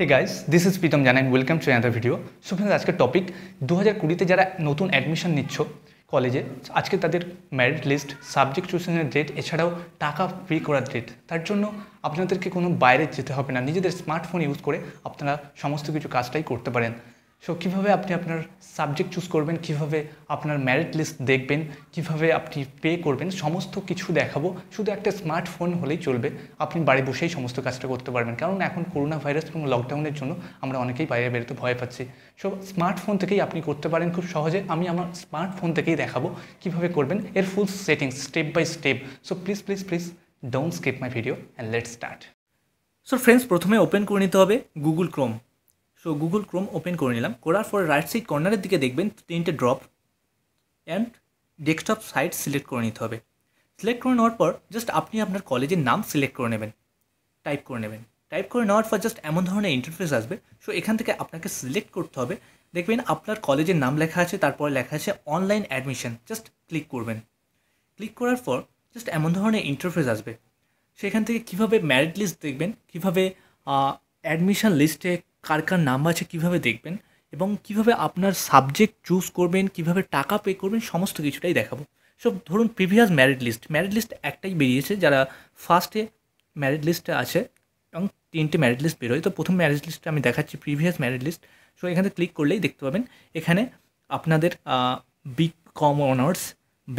hey guys this is Pritam Jana and welcome to another video so friend আজকের topic দু হাজার কুড়িতে যারা নতুন অ্যাডমিশন নিচ্ছ কলেজে আজকে তাদের ম্যারিট লিস্ট সাবজেক্ট চুশনের ডেট এছাড়াও টাকা ফ্রি করার ডেট তার জন্য আপনাদেরকে কোনো বাইরে যেতে হবে না নিজেদের স্মার্টফোন ইউজ করে আপনারা সমস্ত কিছু কাজটাই করতে পারেন সো কীভাবে আপনি আপনার সাবজেক্ট চুজ করবেন কিভাবে আপনার ম্যারিট লিস্ট দেখবেন কিভাবে আপনি পে করবেন সমস্ত কিছু দেখাবো শুধু একটা স্মার্টফোন হলেই চলবে আপনি বাড়ি বসেই সমস্ত কাজটা করতে পারবেন কারণ এখন করোনা ভাইরাস এবং লকডাউনের জন্য আমরা অনেকেই বাইরে বেরোতে ভয় পাচ্ছি সো স্মার্টফোন থেকেই আপনি করতে পারেন খুব সহজে আমি আমার স্মার্টফোন থেকেই দেখাবো কিভাবে করবেন এর full settings step by step so please please please don't skip my video and let start so friends প্রথমে ওপেন করে নিতে হবে Google Chrome so Google Chrome open করে নিলাম করার পরে রাইট সাইড কর্নারের দিকে দেখবেন তিনটে drop and desktop site select করে নিতে হবে সিলেক্ট করে নেওয়ার পর জাস্ট আপনি আপনার কলেজের নাম সিলেক্ট করে নেবেন টাইপ করে নেবেন টাইপ করে নেওয়ার পর জাস্ট এমন ধরনের ইন্টারফেস আসবে সো এখান থেকে আপনাকে সিলেক্ট করতে হবে দেখবেন আপনার কলেজের নাম লেখা আছে তারপরে লেখা আছে অনলাইন অ্যাডমিশন জাস্ট ক্লিক করবেন ক্লিক করার পর জাস্ট এমন ধরনের ইন্টারফেস আসবে সেখান থেকে কীভাবে ম্যারিট লিস্ট দেখবেন কীভাবে অ্যাডমিশন লিস্টে কার কার নাম আছে কীভাবে দেখবেন এবং কিভাবে আপনার সাবজেক্ট চুজ করবেন কিভাবে টাকা পে করবেন সমস্ত কিছুটাই দেখাবো সব ধরুন previous merit list merit list একটাই বেরিয়েছে যারা ফার্স্টে ম্যারিড লিস্টে আছে এবং তিনটে ম্যারিড লিস্ট বেরোয় তো প্রথম ম্যারিড লিস্টটা আমি দেখাচ্ছি প্রিভিয়াস ম্যারিড লিস্ট সো এখানে ক্লিক করলেই দেখতে পাবেন এখানে আপনাদের B com honours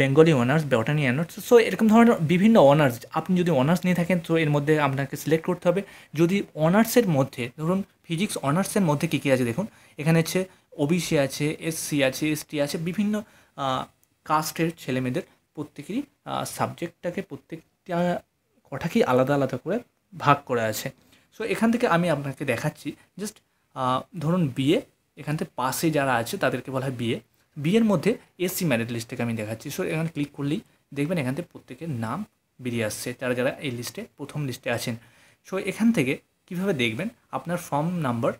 Bengali honours botany honours so এরকম ধরনের বিভিন্ন অনার্স আপনি যদি অনার্স নিয়ে থাকেন তো এর মধ্যে আপনাকে সিলেক্ট করতে হবে যদি অনার্সের মধ্যে ধরুন ফিজিক্স অনার্সের মধ্যে কী কী আছে দেখুন এখানে হচ্ছে ওবিসি আছে এসসি আছে এসটি আছে বিভিন্ন কাস্টের ছেলেমেয়েদের প্রত্যেকেরই সাবজেক্টটাকে প্রত্যেকটা কটাকেই আলাদা আলাদা করে ভাগ করা আছে সো এখান থেকে আমি আপনাকে দেখাচ্ছি জাস্ট ধরুন বিএ এখান থেকে পাশে যারা আছে তাদেরকে বলা হয় বিএ বিয়ের মধ্যে এসি ম্যারিড লিস্ট থেকে আমি দেখাচ্ছি সো এখানে ক্লিক করলেই দেখবেন এখান থেকে প্রত্যেকের নাম বেরিয়ে আসছে তারা যারা এই লিস্টে প্রথম লিস্টে আছেন সো এখান থেকে কিভাবে দেখবেন আপনার ফর্ম নাম্বার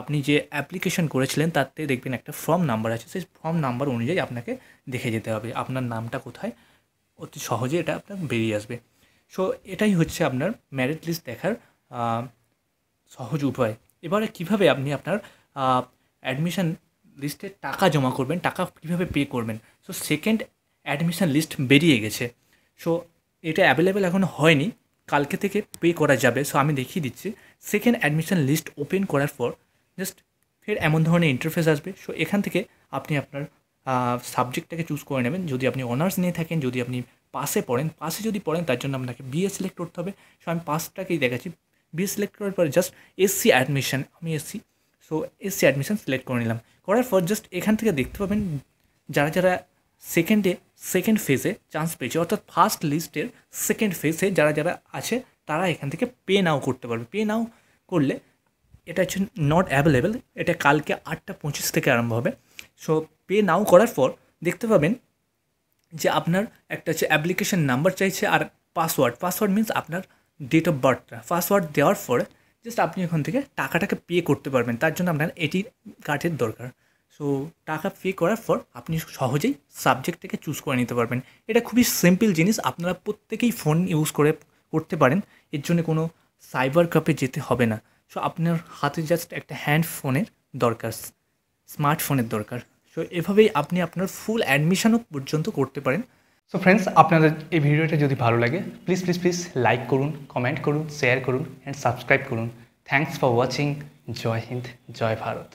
আপনি যে অ্যাপ্লিকেশন করেছিলেন তাতে দেখবেন একটা ফর্ম নাম্বার আছে সেই ফর্ম নাম্বার অনুযায়ী আপনাকে দেখে যেতে হবে আপনার নামটা কোথায় অতি সহজে এটা আপনার বেরিয়ে আসবে সো এটাই হচ্ছে আপনার ম্যারিট লিস্ট দেখার সহজ উপায় এবারে কিভাবে আপনি আপনার অ্যাডমিশন লিস্টে টাকা জমা করবেন টাকা কীভাবে পে করবেন সো সেকেন্ড অ্যাডমিশান লিস্ট বেরিয়ে গেছে সো এটা অ্যাভেলেবেল এখন হয়নি কালকে থেকে পে করা যাবে সো আমি দেখিয়ে দিচ্ছি সেকেন্ড অ্যাডমিশান লিস্ট ওপেন করার পর জাস্ট ফের এমন ধরনের ইন্টারফেস আসবে সো এখান থেকে আপনি আপনার সাবজেক্টটাকে চুজ করে নেবেন যদি আপনি অনার্স নিয়ে থাকেন যদি আপনি পাসে পড়েন পাসে যদি পড়েন তার জন্য আপনাকে বিএ সিলেক্ট করতে হবে সো আমি পাসটাকেই দেখাচ্ছি বিএ সিলেক্ট করার পর জাস্ট এসসি অ্যাডমিশন আমি SC so SC admission select করে নিলাম করার পর জাস্ট এখান থেকে দেখতে পাবেন যারা যারা সেকেন্ডে সেকেন্ড ফেজে চান্স পেয়েছে অর্থাৎ ফার্স্ট লিস্টের সেকেন্ড ফেজে যারা যারা আছে তারা এখান থেকে পে নাও করতে পারবে পে নাও করলে এটা হচ্ছে নট অ্যাভেলেবেল এটা কালকে আটটা পঁচিশ থেকে আরম্ভ হবে সো পে নাও করার পর দেখতে পাবেন যে আপনার একটা হচ্ছে অ্যাপ্লিকেশান নাম্বার চাইছে আর পাসওয়ার্ড পাসওয়ার্ড মিনস আপনার ডেট অফ বার্থটা পাসওয়ার্ড দেওয়ার পরে জাস্ট আপনি এখান থেকে টাকাটাকে পে করতে পারবেন তার জন্য আপনার এটি কার্ডের দরকার সো টাকা পে করার পর আপনি সহজেই সাবজেক্টটাকে চুজ করে নিতে পারবেন এটা খুবই সিম্পল জিনিস আপনারা প্রত্যেকেই ফোন ইউজ করে করতে পারেন এর জন্য কোনো সাইবার কাপে যেতে হবে না সো আপনার হাতে জাস্ট একটা হ্যান্ড ফোনের দরকার স্মার্টফোনের দরকার সো এভাবেই আপনি আপনার ফুল অ্যাডমিশনও পর্যন্ত করতে পারেন সো ফ্রেন্ডস আপনাদের এই ভিডিওটা যদি ভালো লাগে প্লিজ প্লিজ প্লিজ লাইক করুন কমেন্ট করুন শেয়ার করুন অ্যান্ড সাবস্ক্রাইব করুন thanks for watching Jai Hind Jai Bharat